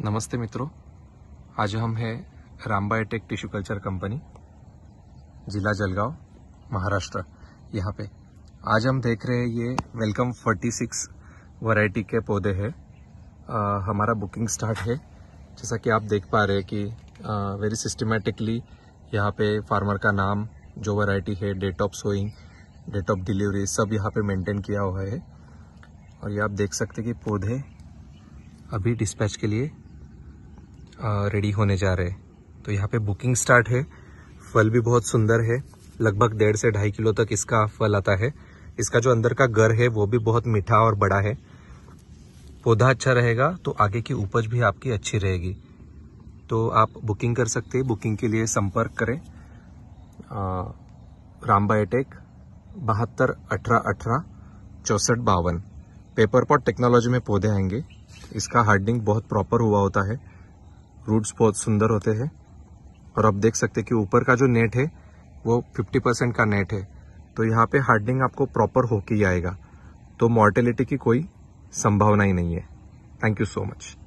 नमस्ते मित्रों आज हम हैं Ram biotech tissue culture company जिला जलगांव महाराष्ट्र यहाँ पे आज हम देख रहे हैं ये वेलकम 46 वैरायटी के पौधे हैं हमारा बुकिंग स्टार्ट है जैसा कि आप देख पा रहे हैं कि वेरी सिस्टमेटिकली यहाँ पे फार्मर का नाम जो वैरायटी है date of sowing date of delivery सब यहाँ पे मेंटेन किया हुआ है और ये आप देख सकते कि पौधे अभी डिस्पैच के लिए रेडी होने जा रहे हैं तो यहाँ पे बुकिंग स्टार्ट है फल भी बहुत सुंदर है लगभग डेढ़ से ढाई किलो तक इसका फल आता है इसका जो अंदर का घर है वो भी बहुत मीठा और बड़ा है पौधा अच्छा रहेगा तो आगे की उपज भी आपकी अच्छी रहेगी तो आप बुकिंग कर सकते हैं बुकिंग के लिए संपर्क करें राम बायोटेक बहत्तर अठारह अठारह चौसठ बावन पेपर पॉट टेक्नोलॉजी में पौधे आएंगे इसका हार्डनिंग बहुत प्रॉपर हुआ होता है रूट्स बहुत सुंदर होते हैं और आप देख सकते हैं कि ऊपर का जो नेट है वो 50 परसेंट का नेट है तो यहाँ पे हार्डनिंग आपको प्रॉपर होके ही आएगा तो मॉर्टेलिटी की कोई संभावना ही नहीं है थैंक यू सो मच